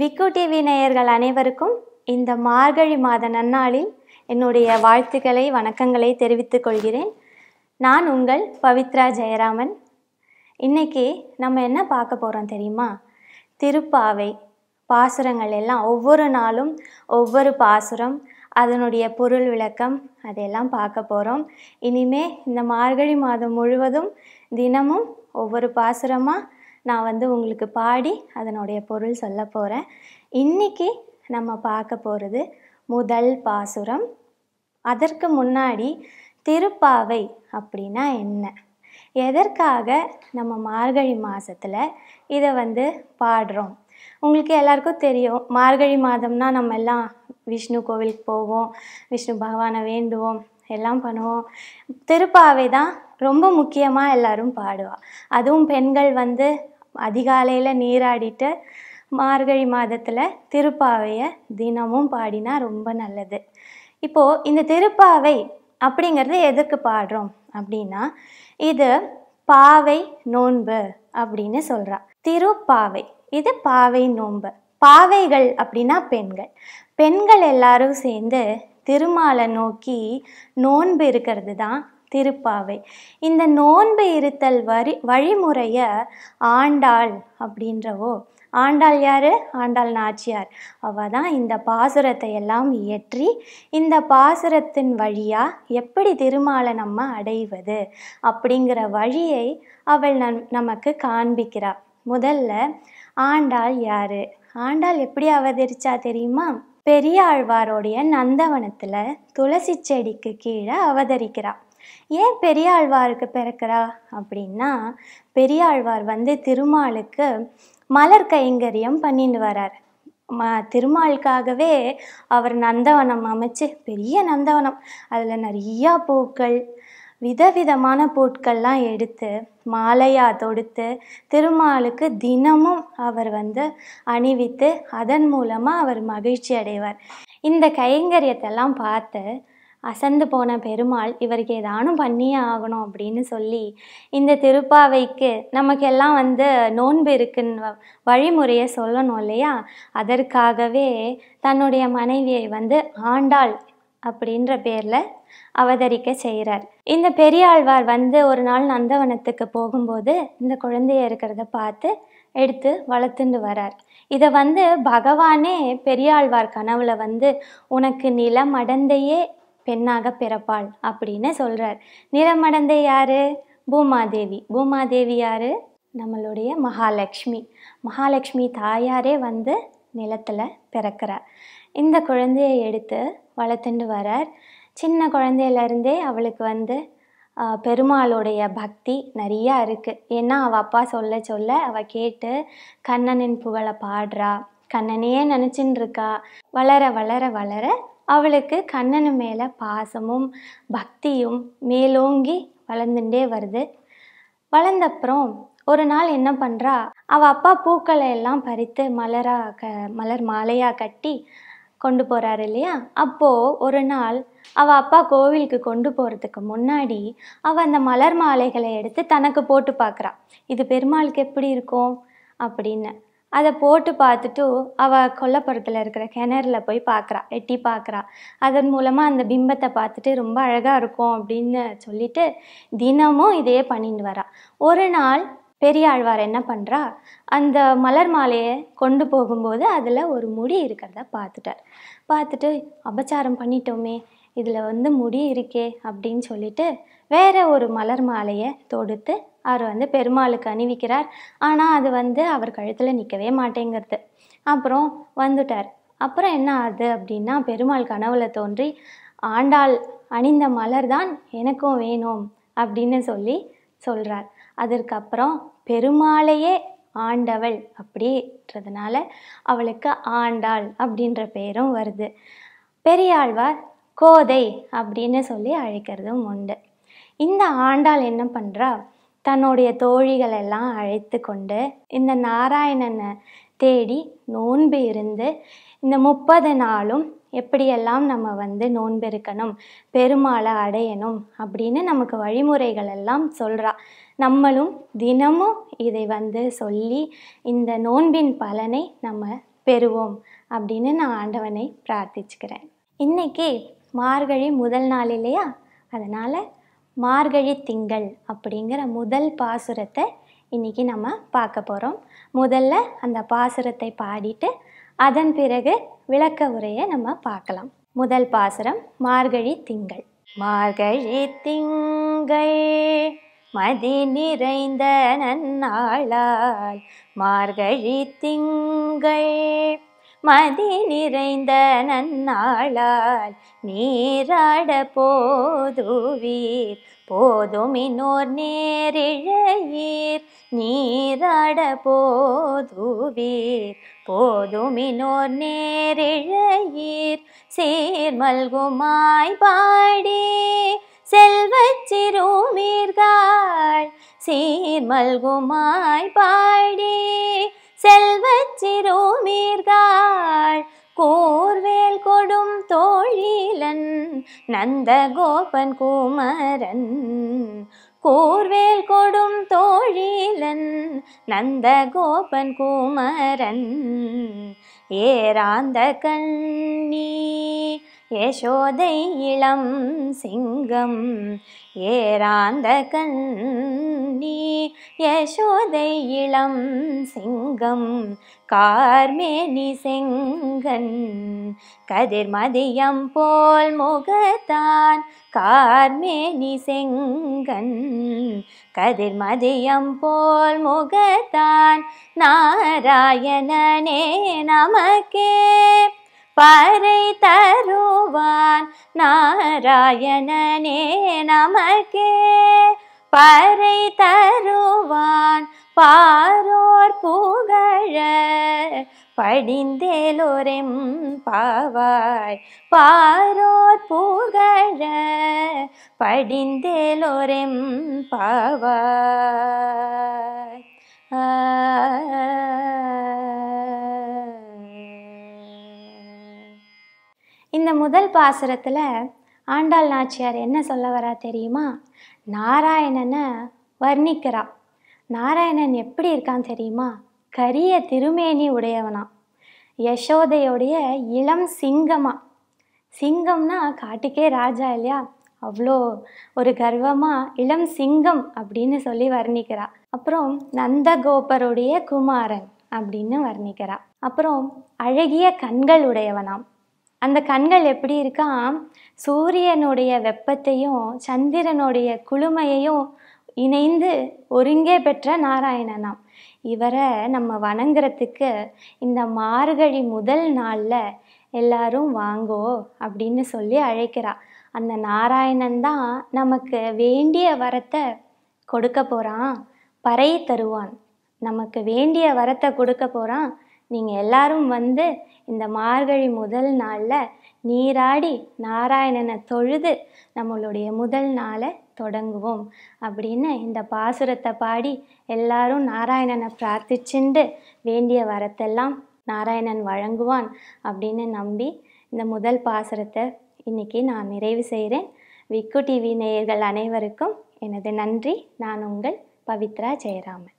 விக்கு டிவி நேயர்கள் அனைவருக்கும் இந்த மார்கழி மாத நன்னாளில் என்னுடைய வாழ்த்துக்களை வணக்கங்களை தெரிவித்துக் கொள்கிறேன் நான் உங்கள் பவித்ரா ஜெயராமன் இன்னைக்கு நம்ம என்ன பார்க்க போகிறோம் தெரியுமா திருப்பாவை பாசுரங்கள் எல்லாம் ஒவ்வொரு நாளும் ஒவ்வொரு பாசுரம் அதனுடைய பொருள் விளக்கம் அதையெல்லாம் பார்க்க போகிறோம் இனிமே இந்த மார்கழி மாதம் முழுவதும் தினமும் ஒவ்வொரு பாசுரமாக நான் வந்து உங்களுக்கு பாடி அதனுடைய பொருள் சொல்ல போகிறேன் இன்றைக்கி நம்ம பார்க்க போகிறது முதல் பாசுரம் அதற்கு முன்னாடி திருப்பாவை அப்படின்னா என்ன எதற்காக நம்ம மார்கழி மாதத்தில் இதை வந்து பாடுறோம் உங்களுக்கு எல்லாருக்கும் தெரியும் மார்கழி மாதம்னா நம்ம எல்லாம் விஷ்ணு கோவிலுக்கு போவோம் விஷ்ணு பகவானை வேண்டுவோம் எல்லாம் பண்ணுவோம் திருப்பாவை தான் ரொம்ப முக்கியமாக எல்லாரும் பாடுவாள் அதுவும் பெண்கள் வந்து அதிகாலையில் நீராடிட்டு மார்கழி மாதத்தில் திருப்பாவையை தினமும் பாடினா ரொம்ப நல்லது இப்போது இந்த திருப்பாவை அப்படிங்கிறது எதுக்கு பாடுறோம் அப்படின்னா இது பாவை நோன்பு அப்படின்னு சொல்கிறா திருப்பாவை இது பாவை நோன்பு பாவைகள் அப்படின்னா பெண்கள் பெண்கள் எல்லாரும் சேர்ந்து திருமாலை நோக்கி நோன்பு இருக்கிறது தான் திருப்பாவை இந்த நோன்பு இருத்தல் வரி வழிமுறையை ஆண்டாள் அப்படின்றவோ ஆண்டாள் யார் ஆண்டாள் நாச்சியார் அவள் தான் இந்த பாசுரத்தை எல்லாம் இயற்றி இந்த பாசுரத்தின் வழியாக எப்படி திருமாலை நம்ம அடைவது அப்படிங்கிற வழியை அவள் நம் நமக்கு காண்பிக்கிறாள் முதல்ல ஆண்டாள் யார் ஆண்டாள் எப்படி அவதரிச்சா தெரியுமா பெரியாழ்வாரோடைய நந்தவனத்தில் துளசி செடிக்கு கீழே அவதரிக்கிறாள் ஏன் பெரியாழ்வாருக்கு பிறக்கிறா அப்படின்னா பெரியாழ்வார் வந்து திருமாலுக்கு மலர் கைங்கரியம் பண்ணிட்டு வரார் ம திருமாலுக்காகவே அவர் நந்தவனம் அமைச்சு பெரிய நந்தவனம் அதில் நிறையா பூக்கள் விதவிதமான பொருட்கள்லாம் எடுத்து மாலையாக தொடுத்து திருமாலுக்கு தினமும் அவர் வந்து அணிவித்து அதன் மூலமாக அவர் மகிழ்ச்சி அடைவார் இந்த கைங்கரியத்தெல்லாம் பார்த்து அசந்து போன பெருமாள் இவருக்கு ஏதானும் பண்ணியே ஆகணும் அப்படின்னு சொல்லி இந்த திருப்பாவைக்கு நமக்கெல்லாம் வந்து நோன்பு இருக்குன்னு வழிமுறையை சொல்லணும் இல்லையா அதற்காகவே தன்னுடைய மனைவியை வந்து ஆண்டாள் அப்படின்ற பேரில் அவதரிக்க செய்கிறார் இந்த பெரியாழ்வார் வந்து ஒரு நாள் நந்தவனத்துக்கு போகும்போது இந்த குழந்தைய இருக்கிறத பார்த்து எடுத்து வளர்த்துண்டு வரார் இதை வந்து பகவானே பெரியாழ்வார் கனவுல வந்து உனக்கு நிலம் அடந்தையே பெண்ணாக பிறப்பாள் அப்படின்னு சொல்கிறார் நிறமடந்த யார் பூமாதேவி பூமாதேவி யார் நம்மளுடைய மகாலட்சுமி மகாலட்சுமி தாயாரே வந்து நிலத்தில் பிறக்கிறார் இந்த குழந்தையை எடுத்து வளர்த்துண்டு வரார் சின்ன குழந்தையிலேருந்தே அவளுக்கு வந்து பெருமாளுடைய பக்தி நிறையா இருக்குது ஏன்னா அவள் அப்பா சொல்ல சொல்ல அவள் கேட்டு கண்ணனின் புகழை பாடுறா கண்ணனையே நினச்சின்னு இருக்கா வளர வளர வளர அவளுக்கு கண்ணனு மேலே பாசமும் பக்தியும் மேலோங்கி வளர்ந்துட்டே வருது வளர்ந்தப்புறம் ஒரு நாள் என்ன பண்ணுறா அவள் அப்பா பூக்களை எல்லாம் பறித்து மலராக க மலர் மாலையாக கட்டி கொண்டு போகிறாரு இல்லையா அப்போது ஒரு நாள் அவள் அப்பா கோவிலுக்கு கொண்டு போகிறதுக்கு முன்னாடி அவள் அந்த மலர் மாலைகளை எடுத்து தனக்கு போட்டு பார்க்குறா இது பெருமாளுக்கு எப்படி இருக்கும் அப்படின்னு அதை போட்டு பார்த்துட்டு அவள் கொல்லப்புறத்தில் இருக்கிற கிணறுல போய் பார்க்குறா எட்டி பார்க்குறா அதன் மூலமாக அந்த பிம்பத்தை பார்த்துட்டு ரொம்ப அழகாக இருக்கும் அப்படின்னு சொல்லிட்டு தினமும் இதையே பண்ணிட்டு வரா ஒரு நாள் பெரியாழ்வார் என்ன பண்ணுறா அந்த மலர் மாலையை கொண்டு போகும்போது அதில் ஒரு முடி இருக்கிறத பார்த்துட்டார் பார்த்துட்டு அபச்சாரம் பண்ணிட்டோமே இதில் வந்து முடி இருக்கே அப்படின்னு சொல்லிட்டு வேற ஒரு மலர் மாலையை தொடுத்து அவர் வந்து பெருமாளுக்கு அணிவிக்கிறார் ஆனால் அது வந்து அவர் கழுத்தில் நிற்கவே மாட்டேங்கிறது அப்புறம் வந்துட்டார் அப்புறம் என்ன ஆகுது அப்படின்னா பெருமாள் கனவுல தோன்றி ஆண்டாள் அணிந்த மலர் தான் எனக்கும் வேணும் அப்படின்னு சொல்லி சொல்கிறார் அதற்கப்புறம் பெருமாளையே ஆண்டவள் அப்படின்றதுனால அவளுக்கு ஆண்டாள் அப்படின்ற பெயரும் வருது பெரியாழ்வார் கோதை அப்படின்னு சொல்லி அழைக்கிறதும் உண்டு இந்த ஆண்டாள் என்ன பண்ணுறா தன்னுடைய தோழிகளெல்லாம் அழைத்து கொண்டு இந்த நாராயணனை தேடி நோன்பு இருந்து இந்த முப்பது நாளும் எப்படியெல்லாம் நம்ம வந்து நோன்பு இருக்கணும் பெருமாளை அடையணும் அப்படின்னு நமக்கு வழிமுறைகள் எல்லாம் சொல்கிறா நம்மளும் தினமும் இதை வந்து சொல்லி இந்த நோன்பின் பலனை நம்ம பெறுவோம் அப்படின்னு நான் ஆண்டவனை பிரார்த்திச்சுக்கிறேன் இன்றைக்கி மார்கழி முதல் நாள் இல்லையா அதனால் மார்கழி திங்கள் அப்படிங்கிற முதல் பாசுரத்தை இன்றைக்கி நம்ம பார்க்க போகிறோம் முதல்ல அந்த பாசுரத்தை பாடிட்டு அதன் பிறகு விளக்க உரையை நம்ம பார்க்கலாம் முதல் பாசுரம் மார்கழி திங்கள் மார்கழி திங்கள் மதி நிறைந்த நன்னாளால் மார்கழி திங்கள் மதி நிறைந்த நன்னாளால் நீராட போதுவீர் போதுமினோர் நேரிழையீர் நீராட போதுவீர் போதுமினோர் நேரிழையீர் சீர்மல்குமாய் பாடி செல்வச்சிறுமீர்கள் சீர்மல்குமாய் பாடி செல்வச் கோர்வேல் கொடும் தோழிலன் நந்தகோபன் குமரன் கோர்வேல் கொடும் தோழிலன் நந்த கோபன் குமரன் ஏராந்த கண்ணீர் யசோதை இளம் சிங்கம் ஏராந்த கண்ணி யசோதை இளம் சிங்கம் கார்மேனி செங்கன் கதிர்மதியம் போல் முகத்தான் கார்மேனி செங்கன் கதிர்மதியம் போல் முகத்தான் நாராயணனே நமக்கே பறை தருவான் நாராயணனே நமக்கே பறை தருவான் பாரோர் புகழ படிந்தேலோரெம் பாவாய் பாரோர் புகழ படிந்தேலோரெம் பாவாய் ஆ முதல் பாசுரத்தில் ஆண்டாள் நாச்சியார் என்ன சொல்ல வரா தெரியுமா நாராயணனை வர்ணிக்கிறா நாராயணன் எப்படி இருக்கான் தெரியுமா கரிய திருமேனி உடையவனா யசோதையோடைய இளம் சிங்கமா சிங்கம்னா காட்டுக்கே ராஜா இல்லையா அவ்வளோ ஒரு கர்வமாக இளம் சிங்கம் அப்படின்னு சொல்லி வர்ணிக்கிறா அப்புறம் நந்தகோபருடைய குமாரன் அப்படின்னு வர்ணிக்கிறா அப்புறம் அழகிய கண்கள் உடையவனாம் அந்த கண்கள் எப்படி இருக்கா சூரியனுடைய வெப்பத்தையும் சந்திரனுடைய குளுமையையும் இணைந்து ஒருங்கே பெற்ற நாராயணனாம் இவரை நம்ம வணங்குறதுக்கு இந்த மார்கழி முதல் நாளில் எல்லாரும் வாங்கோ அப்படின்னு சொல்லி அழைக்கிறா அந்த நாராயணன் தான் நமக்கு வேண்டிய வரத்தை கொடுக்க போகிறான் பறை தருவான் நமக்கு வேண்டிய வரத்தை கொடுக்க போகிறான் நீங்கள் எல்லாரும் வந்து இந்த மார்கழி முதல் நாளில் நீராடி நாராயணனை தொழுது நம்மளுடைய முதல் நாளை தொடங்குவோம் அப்படின்னு இந்த பாசுரத்தை பாடி எல்லாரும் நாராயணனை பிரார்த்திச்சுண்டு வேண்டிய வரத்தெல்லாம் நாராயணன் வழங்குவான் அப்படின்னு நம்பி இந்த முதல் பாசுரத்தை இன்னைக்கு நான் நிறைவு செய்கிறேன் விக்கு டிவி நேயர்கள் அனைவருக்கும் எனது நன்றி நான் உங்கள் பவித்ரா ஜெயராமன்